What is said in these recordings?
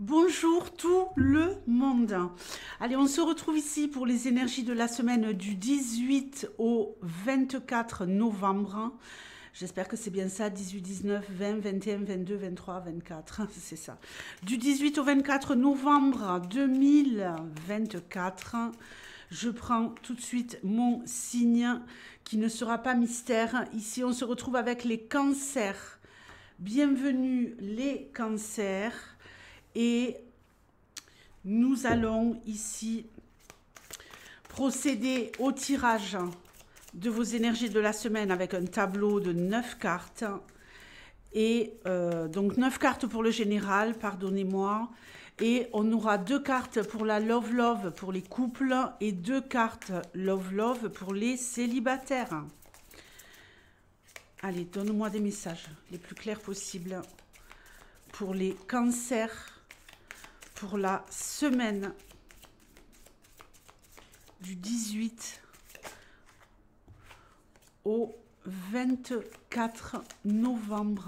Bonjour tout le monde. Allez, on se retrouve ici pour les énergies de la semaine du 18 au 24 novembre. J'espère que c'est bien ça, 18, 19, 20, 21, 22, 23, 24, c'est ça. Du 18 au 24 novembre 2024, je prends tout de suite mon signe qui ne sera pas mystère. Ici, on se retrouve avec les cancers. Bienvenue les cancers. Et nous allons ici procéder au tirage de vos énergies de la semaine avec un tableau de 9 cartes. Et euh, donc 9 cartes pour le général, pardonnez-moi. Et on aura deux cartes pour la Love Love pour les couples et deux cartes Love Love pour les célibataires. Allez, donne-moi des messages les plus clairs possibles pour les cancers, pour la semaine du 18 au 24 novembre.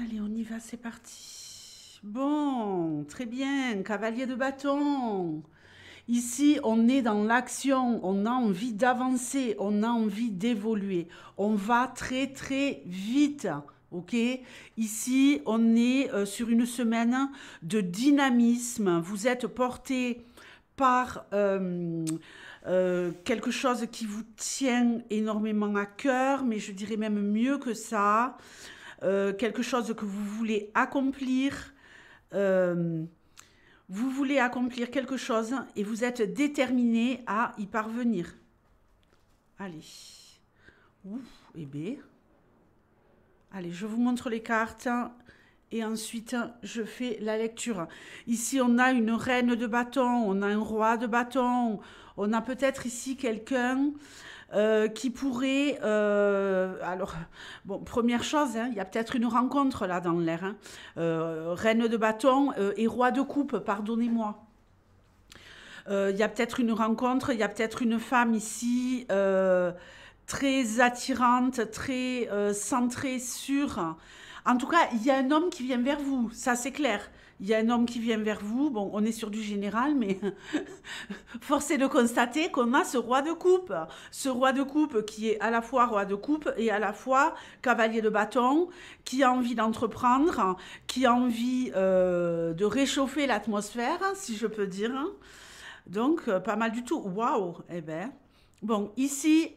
Allez, on y va, c'est parti. Bon, très bien, cavalier de bâton. Ici, on est dans l'action, on a envie d'avancer, on a envie d'évoluer. On va très très vite. Ok, ici on est euh, sur une semaine de dynamisme. Vous êtes porté par euh, euh, quelque chose qui vous tient énormément à cœur, mais je dirais même mieux que ça, quelque chose que vous voulez accomplir. Vous voulez accomplir quelque chose et vous êtes déterminé à y parvenir. Allez. ouh, et B. Allez, je vous montre les cartes et ensuite je fais la lecture. Ici, on a une reine de bâton, on a un roi de bâton, on a peut-être ici quelqu'un euh, qui pourrait... Euh, alors, bon, première chose, hein, il y a peut-être une rencontre là dans l'air. Hein. Euh, reine de bâton et roi de coupe, pardonnez-moi. Il y a peut-être une rencontre, il y a peut-être une femme ici très attirante, très centrée sur... En tout cas, il y a un homme qui vient vers vous, ça c'est clair il y a un homme qui vient vers vous. Bon, on est sur du général, mais force est de constater qu'on a ce roi de coupe. Ce roi de coupe qui est à la fois roi de coupe et à la fois cavalier de bâton, qui a envie d'entreprendre, qui a envie euh, de réchauffer l'atmosphère, si je peux dire. Donc, euh, pas mal du tout. Waouh Eh bien, bon, ici,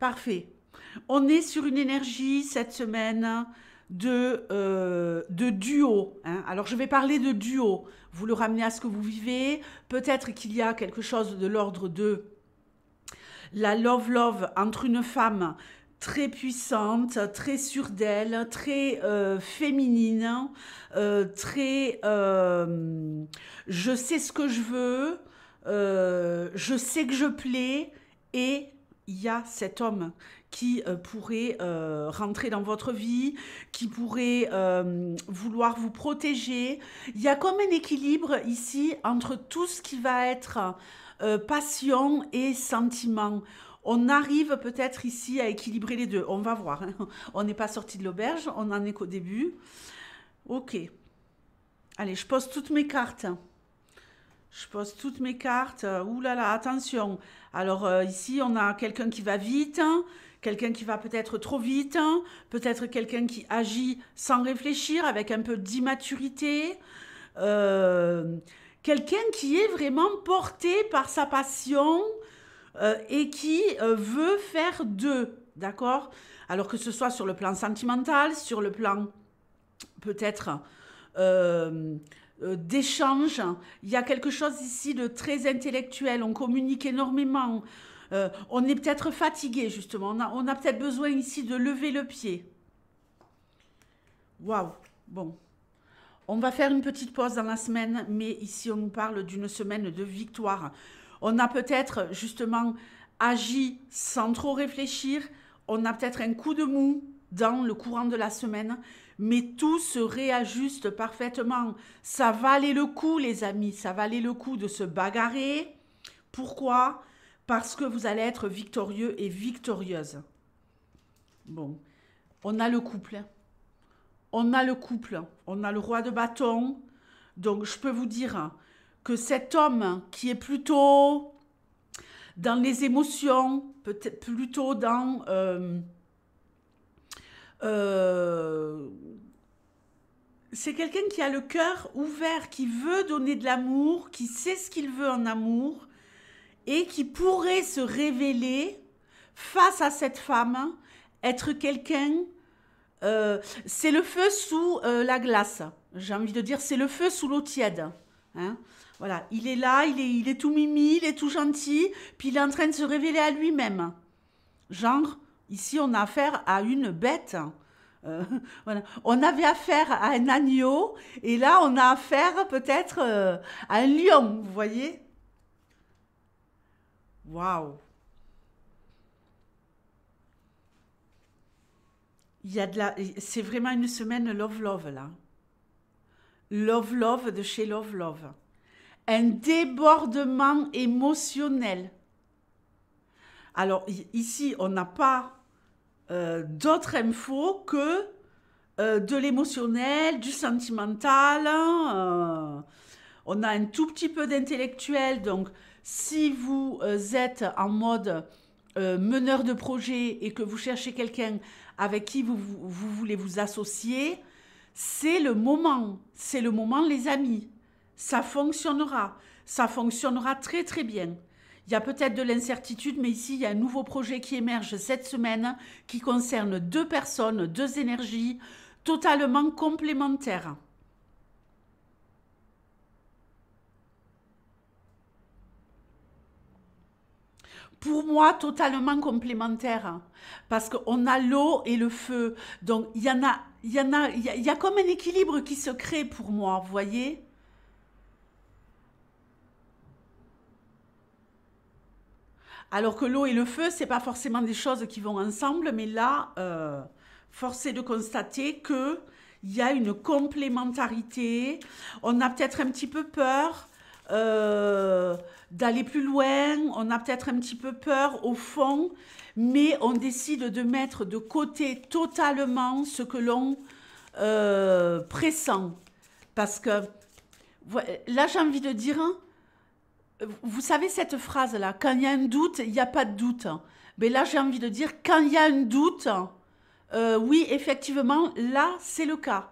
parfait. On est sur une énergie cette semaine euh, de, duo. Hein. Alors je vais parler de duo. Vous le ramenez à ce que vous vivez. Peut-être qu'il y a quelque chose de l'ordre de la love-love entre une femme très puissante, très sûre d'elle, très euh, féminine, euh, très je sais ce que je veux, je sais que je plais et il y a cet homme qui euh, pourrait euh, rentrer dans votre vie, qui pourrait euh, vouloir vous protéger. Il y a comme un équilibre ici entre tout ce qui va être passion et sentiment. On arrive peut-être ici à équilibrer les deux. On va voir. Hein. On n'est pas sorti de l'auberge, on en est qu'au début. Ok. Allez, je pose toutes mes cartes. Je pose toutes mes cartes. Euh, ouh là là, attention. Alors euh, ici, on a quelqu'un qui va vite, hein, quelqu'un qui va peut-être trop vite, hein, peut-être quelqu'un qui agit sans réfléchir, avec un peu d'immaturité. Euh, quelqu'un qui est vraiment porté par sa passion et qui veut faire d'eux, d'accord Alors que ce soit sur le plan sentimental, sur le plan peut-être euh, d'échange. Il y a quelque chose ici de très intellectuel. On communique énormément. Euh, on est peut-être fatigué, justement. On a, on a peut-être besoin ici de lever le pied. Waouh Bon. On va faire une petite pause dans la semaine, mais ici, on nous parle d'une semaine de victoire. On a peut-être, justement, agi sans trop réfléchir. On a peut-être un coup de mou, dans le courant de la semaine, mais tout se réajuste parfaitement. Ça valait le coup, les amis, ça valait le coup de se bagarrer. Pourquoi Parce que vous allez être victorieux et victorieuse. Bon, on a le couple. On a le couple, on a le roi de bâton. Donc je peux vous dire que cet homme qui est plutôt dans les émotions, peut-être plutôt dans... Euh, euh, c'est quelqu'un qui a le cœur ouvert, qui veut donner de l'amour, qui sait ce qu'il veut en amour et qui pourrait se révéler face à cette femme, hein, être quelqu'un. Euh, c'est le feu sous euh, la glace. J'ai envie de dire, c'est le feu sous l'eau tiède. Hein. voilà, il est là, il est, il est tout mimi, il est tout gentil, puis il est en train de se révéler à lui-même. Genre, Ici, on a affaire à une bête. Hein. Euh, on avait affaire à un agneau et là, on a affaire peut-être euh, à un lion, vous voyez Waouh y a C'est vraiment une semaine Love Love là. Love Love de chez Love Love. Un débordement émotionnel. Alors ici, on n'a pas euh, d'autres infos que euh, de l'émotionnel, du sentimental. Hein, euh. on a un tout petit peu d'intellectuel. Donc si vous êtes en mode meneur de projet et que vous cherchez quelqu'un avec qui vous voulez vous associer, c'est le moment. C'est le moment, les amis. Ça fonctionnera. Ça fonctionnera très très bien. Il y a peut-être de l'incertitude, mais ici, il y a un nouveau projet qui émerge cette semaine qui concerne deux personnes, deux énergies totalement complémentaires. pour moi totalement complémentaires parce qu'on a l'eau et le feu. Donc il y en a, il y en a, il y, a comme un équilibre qui se crée pour moi, vous voyez. Alors que l'eau et le feu, ce n'est pas forcément des choses qui vont ensemble, mais là, euh, force est de constater qu'il y a une complémentarité. On a peut-être un petit peu peur euh, d'aller plus loin. On a peut-être un petit peu peur au fond, mais on décide de mettre de côté totalement ce que l'on euh, pressent. Parce que là, j'ai envie de dire, hein, vous savez cette phrase-là, quand il y a un doute, il n'y a pas de doute. Mais là, j'ai envie de dire, quand il y a un doute, euh, oui, effectivement, là, c'est le cas.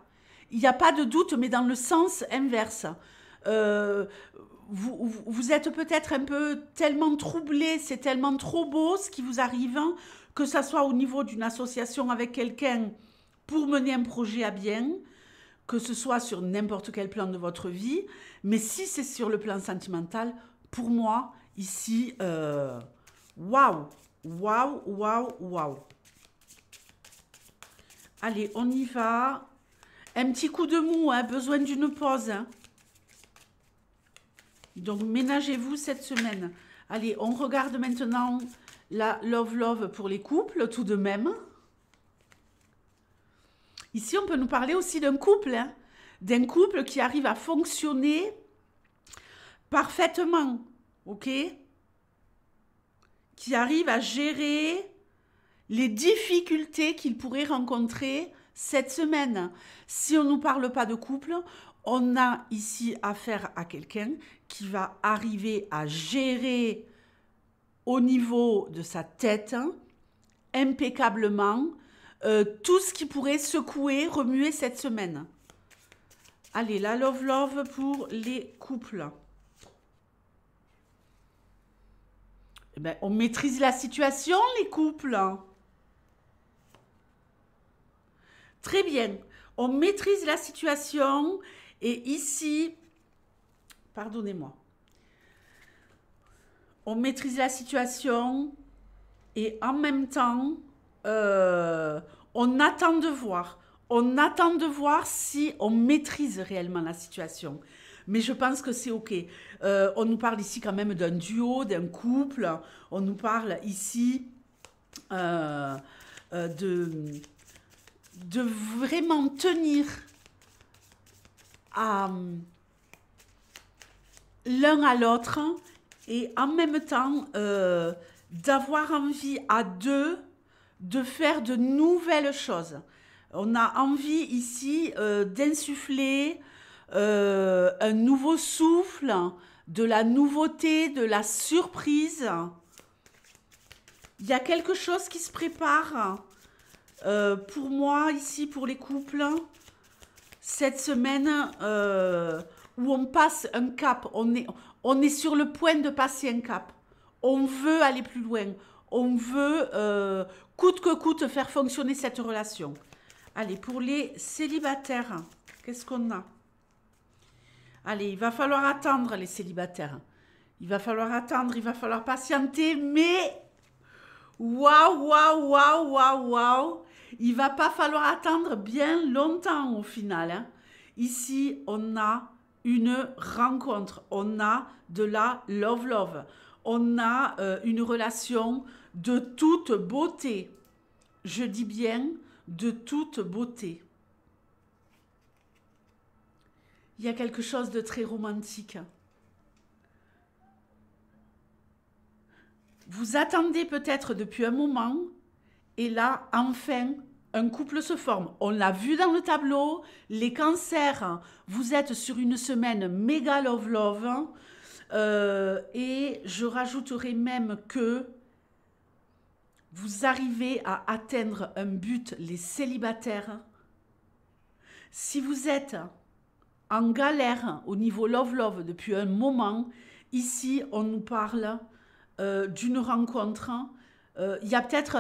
Il n'y a pas de doute, mais dans le sens inverse. Euh, vous, vous, êtes peut-être un peu tellement troublé, c'est tellement trop beau ce qui vous arrive, que ce soit au niveau d'une association avec quelqu'un pour mener un projet à bien, que ce soit sur n'importe quel plan de votre vie, mais si c'est sur le plan sentimental, pour moi, ici, euh, waouh, waouh, waouh, waouh. Allez, on y va. Un petit coup de mou, hein, besoin d'une pause. Hein. Donc, ménagez-vous cette semaine. Allez, on regarde maintenant la Love Love pour les couples, tout de même. Ici, on peut nous parler aussi d'un couple, hein. d'un couple qui arrive à fonctionner parfaitement, ok Qui arrive à gérer les difficultés qu'il pourrait rencontrer cette semaine. Si on ne nous parle pas de couple, on a ici affaire à quelqu'un qui va arriver à gérer au niveau de sa tête hein, impeccablement euh, tout ce qui pourrait secouer, remuer cette semaine. Allez, la love love pour les couples. Eh ben, on maîtrise la situation, les couples. Hein. Très bien. On maîtrise la situation. Et ici, pardonnez-moi, on maîtrise la situation et en même temps, euh, on attend de voir. On attend de voir si on maîtrise réellement la situation. Mais je pense que c'est OK. Euh, on nous parle ici quand même d'un duo, d'un couple. On nous parle ici euh, euh, de, vraiment tenir l'un à l'autre et en même temps d'avoir envie à deux de faire de nouvelles choses. On a envie ici d'insuffler euh, un nouveau souffle, de la nouveauté, de la surprise. Il y a quelque chose qui se prépare euh, pour moi ici, pour les couples. Cette semaine euh, où on passe un cap, on est, on est sur le point de passer un cap. On veut aller plus loin. On veut, coûte que coûte, faire fonctionner cette relation. Allez, pour les célibataires, qu'est-ce qu'on a allez, il va falloir attendre les célibataires. Il va falloir attendre, il va falloir patienter, mais waouh, waouh, waouh, waouh, waouh, il va pas falloir attendre bien longtemps au final. Hein. Ici, on a une rencontre, on a de la love love, on a euh, une relation de toute beauté. Je dis bien de toute beauté. Il y a quelque chose de très romantique. Vous attendez peut-être depuis un moment, et là, enfin, un couple se forme. On l'a vu dans le tableau, les cancers, vous êtes sur une semaine méga love-love. Euh, et je rajouterai même que vous arrivez à atteindre un but, les célibataires. Si vous êtes en galère au niveau love-love depuis un moment. Ici, on nous parle euh, d'une rencontre. Euh, il y a peut-être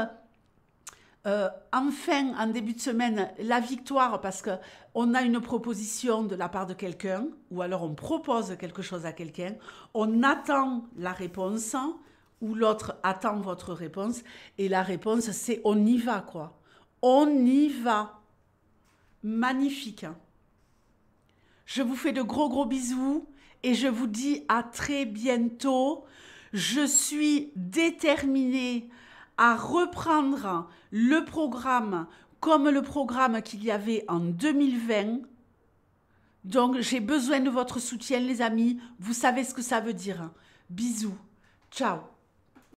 euh, enfin, en début de semaine, la victoire parce qu'on a une proposition de la part de quelqu'un, ou alors on propose quelque chose à quelqu'un, on attend la réponse, ou l'autre attend votre réponse, et la réponse c'est on y va quoi. On y va. Magnifique. Hein. Je vous fais de gros gros bisous et je vous dis à très bientôt. Je suis déterminée à reprendre le programme comme le programme qu'il y avait en 2020. Donc j'ai besoin de votre soutien les amis. Vous savez ce que ça veut dire. Bisous. Ciao.